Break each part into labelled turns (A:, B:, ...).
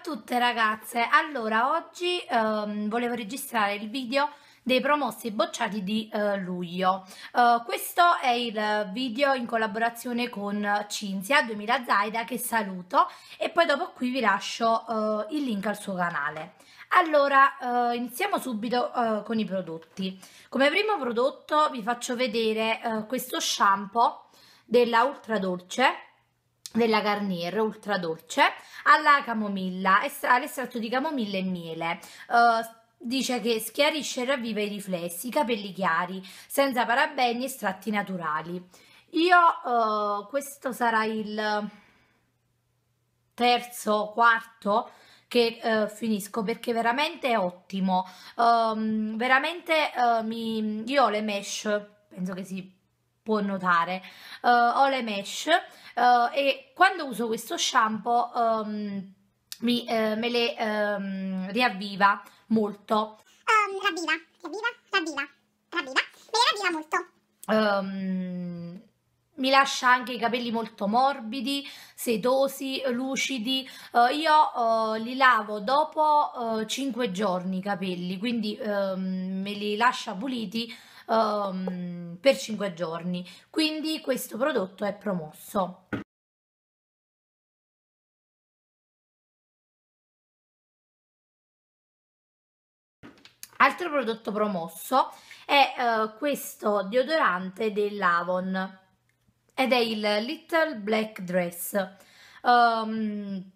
A: a tutte ragazze, allora oggi ehm, volevo registrare il video dei promossi bocciati di eh, luglio. Uh, questo è il video in collaborazione con Cinzia 2000 Zaida che saluto e poi dopo qui vi lascio uh, il link al suo canale. Allora, uh, iniziamo subito con i prodotti. Come primo prodotto vi faccio vedere questo shampoo della Ultra Dolce della Garnier ultra dolce alla camomilla, all'estratto di camomilla e miele. Uh, dice che schiarisce e ravviva i riflessi, i capelli chiari, senza parabeni, estratti naturali. Io, uh, questo sarà il terzo, quarto che uh, finisco perché veramente è ottimo. Um, veramente mi, io ho le mesh, penso che si può notare uh, ho le mesh uh, e quando uso questo shampoo um, mi, uh, me le um, riavviva molto um, ravviva, ravviva, ravviva, ravviva me le ravviva molto mi lascia anche i capelli molto morbidi, setosi, lucidi. Uh, io uh, li lavo dopo uh, 5 giorni i capelli, quindi um, me li lascia puliti um, per 5 giorni. Quindi questo prodotto è promosso. Altro prodotto promosso è uh, questo deodorante dell'Avon ed è il Little Black Dress. Um,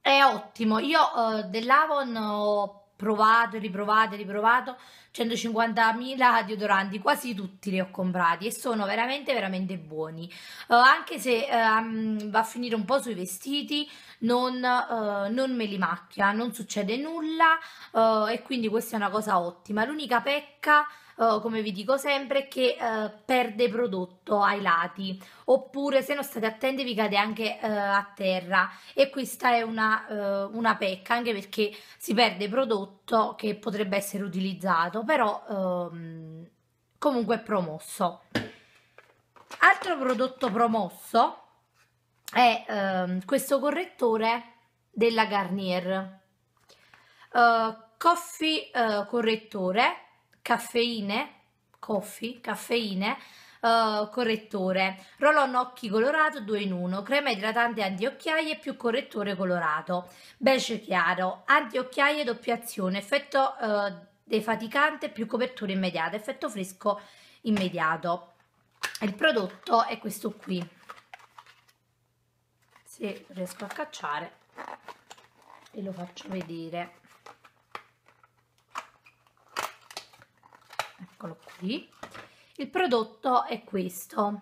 A: è ottimo, io uh, dell'Avon ho provato, riprovato, riprovato 150.000 deodoranti, quasi tutti li ho comprati e sono veramente veramente buoni. Uh, anche se um, va a finire un po' sui vestiti, non, uh, non me li macchia, non succede nulla uh, e quindi questa è una cosa ottima. L'unica pecca eh, come vi dico sempre, che uh, perde prodotto ai lati, oppure se non state attenti vi cade anche uh, a terra e questa è una, una, pecca anche perché si perde prodotto che potrebbe essere utilizzato, però ehm, comunque è promosso. Altro prodotto promosso è ehm, questo correttore della Garnier. Uh, coffee uh, correttore caffeine, coffee, caffeine, Uh, correttore, rollon occhi colorato 2 in 1, crema idratante antiocchiaie più correttore colorato, beige chiaro, antiocchiaie doppia azione, effetto uh, defaticante più copertura immediata, effetto fresco immediato. Il prodotto è questo qui, se riesco a cacciare e lo faccio vedere. eccolo qui il prodotto è questo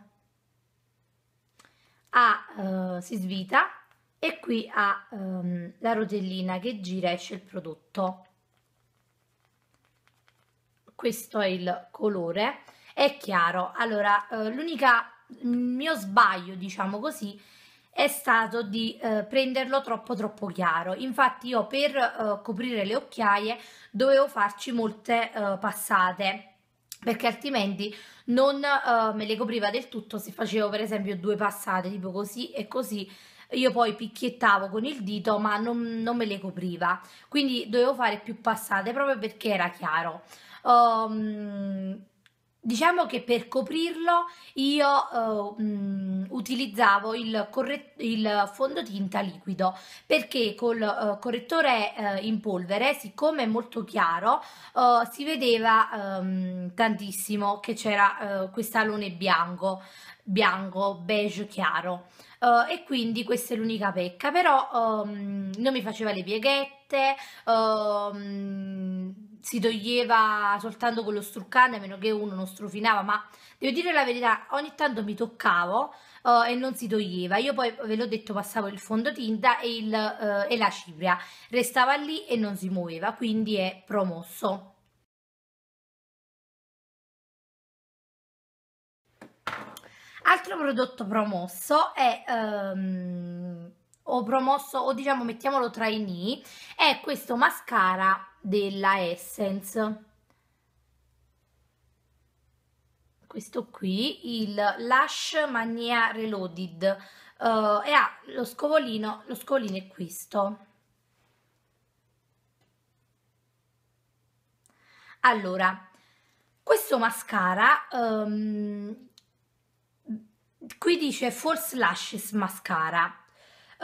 A: ha, eh, si svita e qui ha ehm, la rotellina che gira e esce il prodotto questo è il colore è chiaro allora eh, l'unica mio sbaglio diciamo così è stato di eh, prenderlo troppo troppo chiaro. Infatti io per eh, coprire le occhiaie dovevo farci molte eh, passate perché altrimenti non eh, me le copriva del tutto se facevo per esempio due passate tipo così e così io poi picchiettavo con il dito ma non, non me le copriva quindi dovevo fare più passate proprio perché era chiaro um, Diciamo che per coprirlo io eh, mm, utilizzavo il, il, fondotinta liquido perché col eh, correttore eh, in polvere, siccome è molto chiaro, eh, si vedeva ehm, tantissimo che c'era eh, quest'alone bianco, bianco, beige chiaro. Eh, e quindi questa è l'unica pecca, però ehm, non mi faceva le pieghette. Ehm, si toglieva soltanto con lo struccante a meno che uno non strofinava ma devo dire la verità ogni tanto mi toccavo uh, e non si toglieva io poi ve l'ho detto passavo il fondotinta e, il, uh, e la cipria restava lì e non si muoveva quindi è promosso Altro prodotto promosso è um, o promosso o diciamo mettiamolo tra i ni è questo mascara della Essence. Questo qui, il Lush Mania Reloaded uh, e ha lo scovolino, lo scovolino è questo. Allora, questo mascara um, qui dice False Lashes Mascara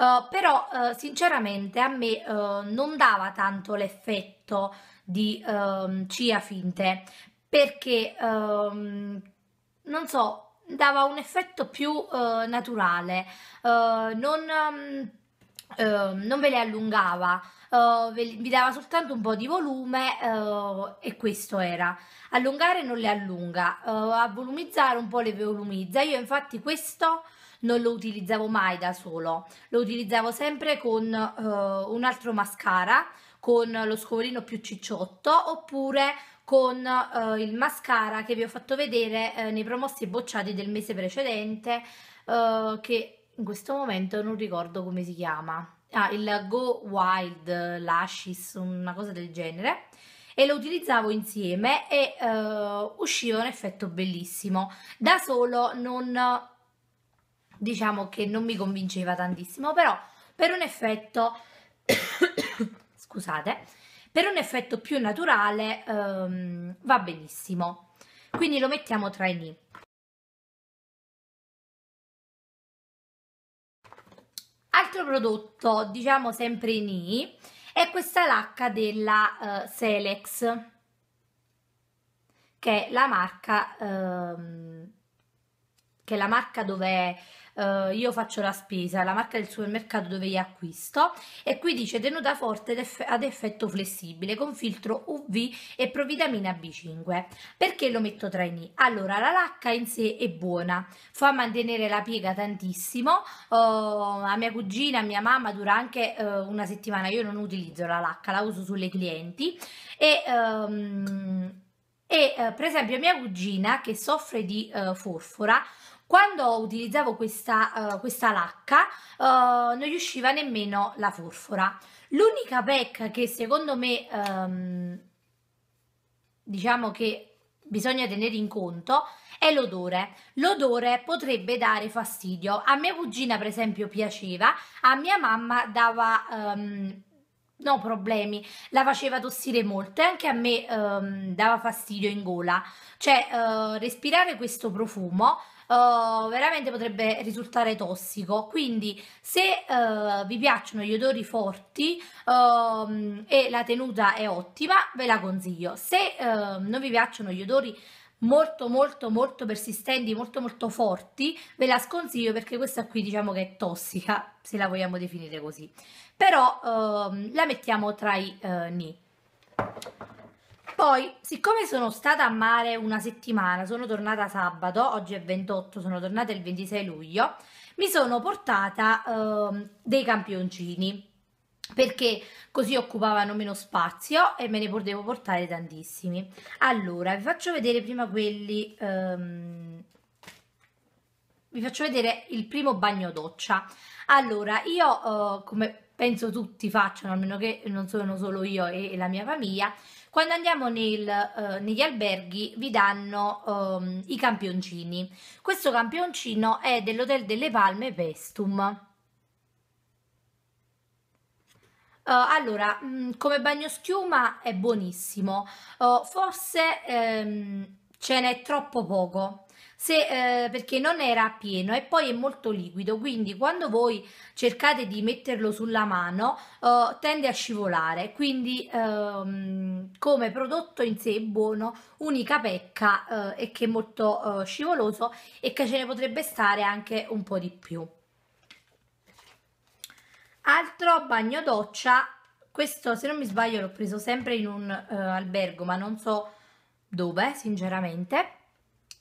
A: eh, però uh, sinceramente a me uh, non dava tanto l'effetto di ehm, CIA finte perché ehm, non so, dava un effetto più naturale, non um, Ehm, non ve le allungava, uh, ve, vi dava soltanto un po' di volume uh, e questo era. Allungare non le allunga, a volumizzare un po' le volumizza. Io infatti questo non lo utilizzavo mai da solo, lo utilizzavo sempre con un altro mascara, con lo scovolino più cicciotto oppure con eh, il mascara che vi ho fatto vedere eh, nei promossi bocciati del mese precedente eh, che in questo momento non ricordo come si chiama. Ah, il Go Wild Lashes, una cosa del genere. E lo utilizzavo insieme e uh, usciva un effetto bellissimo. Da solo non diciamo che non mi convinceva tantissimo, però per un effetto scusate, per un effetto più naturale um, va benissimo. Quindi lo mettiamo tra i altro prodotto, diciamo sempre in I, è questa lacca della uh, Selex, che è la marca... Uh, che è la marca dove Uh, io faccio la spesa, la marca del supermercato dove li acquisto e qui dice tenuta forte ed eff- ad effetto flessibile con filtro UV e provitamina B5. Perché lo metto tra i ni? Allora la lacca in sé è buona, fa mantenere la piega tantissimo, uh, a mia cugina, a mia mamma dura anche uh, una settimana, io non utilizzo la lacca, la uso sulle clienti e... Um, e eh, per esempio mia cugina che soffre di eh, forfora quando utilizzavo questa, uh, questa lacca uh, non riusciva nemmeno la forfora. L'unica pecca che secondo me um, diciamo che bisogna tenere in conto è l'odore. L'odore potrebbe dare fastidio. A mia cugina per esempio piaceva, a mia mamma dava... Um, no problemi, la faceva tossire molto e anche a me um, dava fastidio in gola, cioè uh, respirare questo profumo uh, veramente potrebbe risultare tossico. Quindi se uh, vi piacciono gli odori forti uh, e la tenuta è ottima, ve la consiglio. Se ehm, non vi piacciono gli odori molto molto molto persistenti, molto molto forti, ve la sconsiglio perché questa qui diciamo che è tossica, se la vogliamo definire così. Però ehm, la mettiamo tra i eh, ni poi, siccome sono stata a mare una settimana, sono tornata sabato, oggi è 28, sono tornata il 26 luglio, mi sono portata uh, dei campioncini perché così occupavano meno spazio e me ne potevo portare tantissimi. Allora, vi faccio vedere prima quelli... Um, vi faccio vedere il primo bagno doccia. Allora, io, uh, come penso tutti facciano, almeno che non sono solo io e, e la mia famiglia, quando andiamo nel, eh, negli alberghi vi danno eh, i campioncini. Questo campioncino è dell'Hotel delle Palme Pestum. Uh, eh, allora, mh, mm, come bagnoschiuma è buonissimo, uh, forse ehm, ce n'è troppo poco se, eh, perché non era pieno e poi è molto liquido, quindi quando voi cercate di metterlo sulla mano eh, tende a scivolare, quindi ehm, come prodotto in sé è buono, unica pecca eh, è che è molto eh, scivoloso e che ce ne potrebbe stare anche un po' di più. Altro bagno doccia, questo se non mi sbaglio l'ho preso sempre in un eh, albergo ma non so dove sinceramente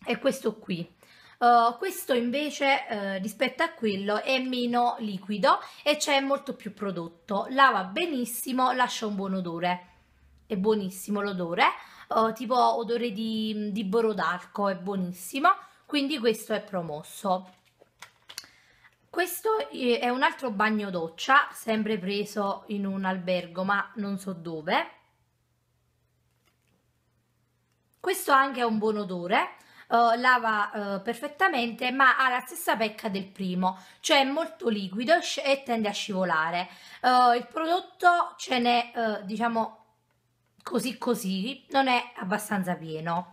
A: è questo qui. Uh, questo invece uh, rispetto a quello è meno liquido e c'è molto più prodotto. Lava benissimo, lascia un buon odore. È buonissimo l'odore, uh, tipo odore di, di d'arco è buonissimo. Quindi questo è promosso. Questo è un altro bagno doccia, sempre preso in un albergo, ma non so dove. Questo anche ha un buon odore eh, lava eh, perfettamente ma ha la stessa pecca del primo, cioè è molto liquido e tende a scivolare. Eh, il prodotto ce n'è eh, diciamo così così, non è abbastanza pieno.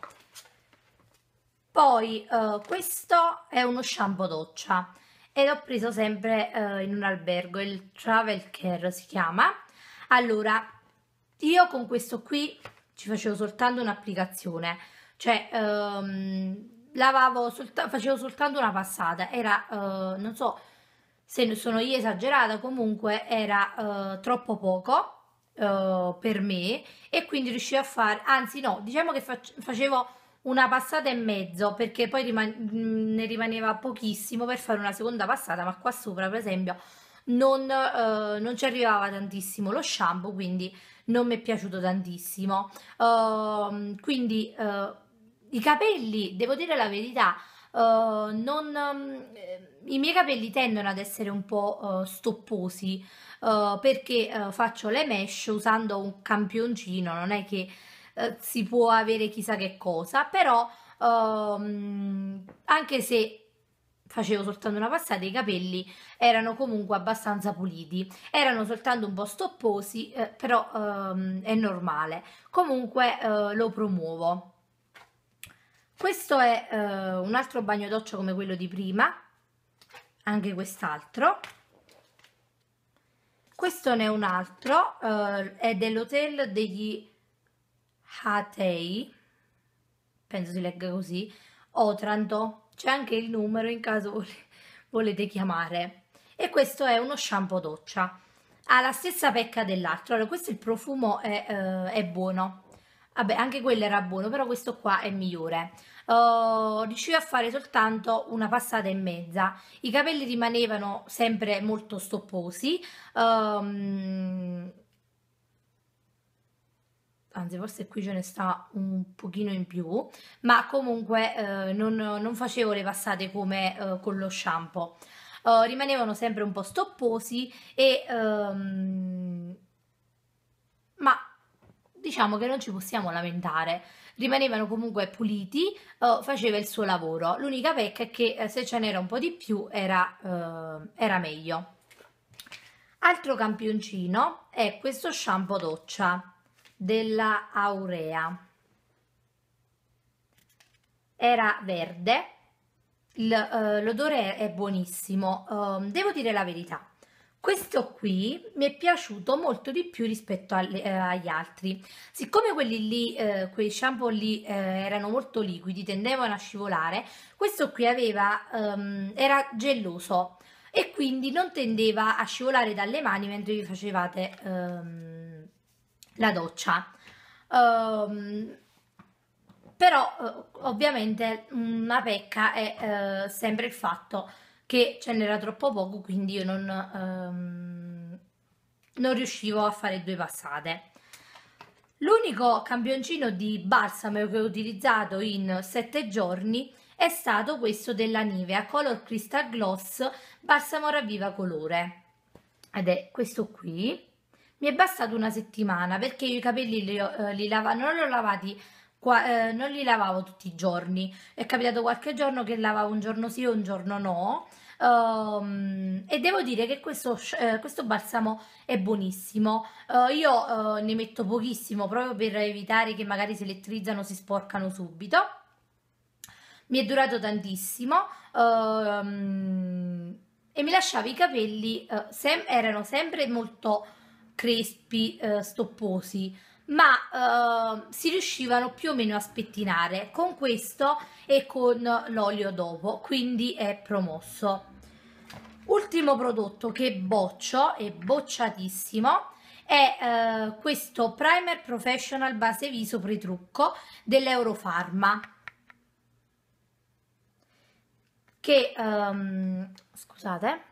A: Poi eh, questo è uno shampoo doccia ed ho preso sempre eh, in un albergo, il Travel Care si chiama. Allora, io con questo qui ci facevo soltanto un'applicazione cioè um, lavavo solta- facevo soltanto una passata, era, uh, non so se sono io esagerata, comunque era uh, troppo poco uh, per me e quindi riuscivo a fare, anzi no, diciamo che fac- facevo una passata e mezzo perché poi riman- mm, ne rimaneva pochissimo per fare una seconda passata, ma qua sopra per esempio non, eh, non, ci arrivava tantissimo lo shampoo, quindi non mi è piaciuto tantissimo. Uh, quindi uh, i capelli, devo dire la verità, uh, non, um, i miei capelli tendono ad essere un po' uh, stopposi uh, perché faccio le mesh usando un campioncino, non è che si può avere chissà che cosa, però mm, anche se facevo soltanto una passata, i capelli erano comunque abbastanza puliti, erano soltanto un po' stopposi, eh, però ehm, è normale. Comunque eh, lo promuovo questo è eh, un altro bagno doccia come quello di prima anche quest'altro questo ne è un altro eh, è dell'hotel degli Hatei penso si legga così Otranto c'è anche il numero in caso vole volete chiamare e questo è uno shampoo doccia ha la stessa pecca dell'altro allora questo il profumo è, eh, è buono Vabbè, anche quello era buono, però questo qua è migliore. Uh, riuscivo a fare soltanto una passata e mezza. I capelli rimanevano sempre molto stopposi. Um, anzi forse qui ce ne sta un pochino in più, ma comunque eh, non, non, facevo le passate come eh, con lo shampoo. Uh, rimanevano sempre un po' stopposi e... Um, ma diciamo che non ci possiamo lamentare. Rimanevano comunque puliti, eh, faceva il suo lavoro. L'unica pecca è che eh, se ce n'era un po' di più era, eh, era meglio. Altro campioncino è questo shampoo doccia della Aurea. Era verde, eh, l'odore è, buonissimo. Ehm, devo dire la verità, questo qui mi è piaciuto molto di più rispetto alle, eh, agli altri. Siccome quelli lì, eh, quei shampoo lì eh, erano molto liquidi, tendevano a scivolare, questo qui aveva, ehm, era geloso e quindi non tendeva a scivolare dalle mani mentre vi facevate ehm, la doccia. Um, però eh, ovviamente una pecca è eh, sempre il fatto che che ce n'era troppo poco, quindi io non, ehm, non riuscivo a fare due passate. L'unico campioncino di balsamo che ho utilizzato in sette giorni è stato questo della Nivea Color Crystal Gloss Balsamo Ravviva Colore ed è questo qui mi è bastato una settimana perché io i capelli li, eh, li lavavo, non li ho lavati Qua, eh, non li lavavo tutti i giorni, è capitato qualche giorno che lavavo un giorno sì e un giorno no. Um, e devo dire che questo, eh, questo balsamo è buonissimo. Uh, io uh, ne metto pochissimo proprio per evitare che magari si elettrizzano, si sporcano subito. Mi è durato tantissimo. Uh, um, e mi lasciava i capelli, eh, sem erano sempre molto crespi, stopposi ma eh, si riuscivano più o meno a spettinare con questo e con l'olio dopo quindi è promosso ultimo prodotto che boccio e bocciatissimo è eh, questo primer professional base viso pretrucco dell'Eurofarma che ehm, scusate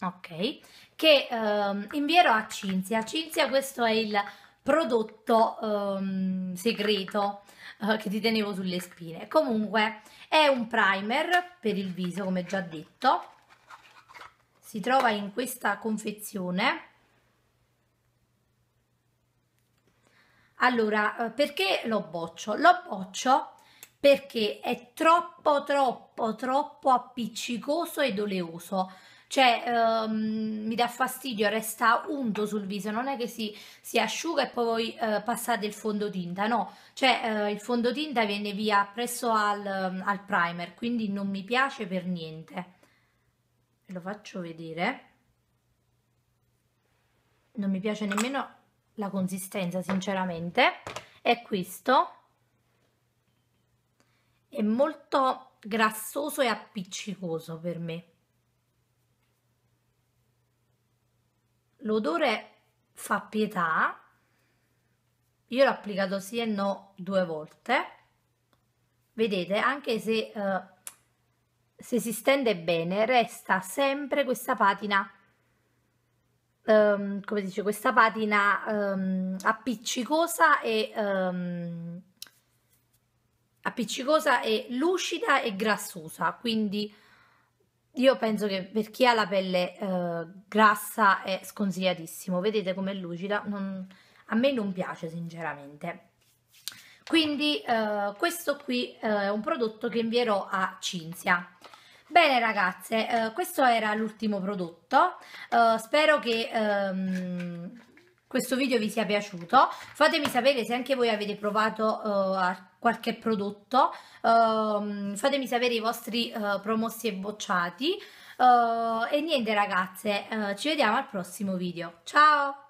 A: ok che ehm, invierò a Cinzia. Cinzia, questo è il prodotto ehm, segreto eh, che ti tenevo sulle spine. Comunque è un primer per il viso, come già detto. Si trova in questa confezione. Allora, eh, perché lo boccio? Lo boccio perché è troppo troppo troppo appiccicoso ed oleoso cioè ehm, mi dà fastidio, resta unto sul viso, non è che si, si asciuga e poi eh, passate il fondotinta, no, cioè eh, il fondotinta viene via presso al, ehm, al primer, quindi non mi piace per niente. Ve Lo faccio vedere. Non mi piace nemmeno la consistenza, sinceramente. È questo. È molto grassoso e appiccicoso per me. l'odore fa pietà io l'ho applicato sì e no due volte vedete anche se eh, se si stende bene resta sempre questa patina um, come dice questa patina um, appiccicosa e um, appiccicosa e lucida e grassosa quindi io penso che per chi ha la pelle eh, grassa è sconsigliatissimo, vedete com'è lucida, non... a me non piace sinceramente. Quindi eh, questo qui eh, è un prodotto che invierò a Cinzia. Bene ragazze, eh, questo era l'ultimo prodotto, eh, spero che ehm, questo video vi sia piaciuto, fatemi sapere se anche voi avete provato eh, a qualche prodotto, uh, fatemi sapere i vostri uh, promossi e bocciati. Uh, e niente ragazze, eh, ci vediamo al prossimo video. Ciao!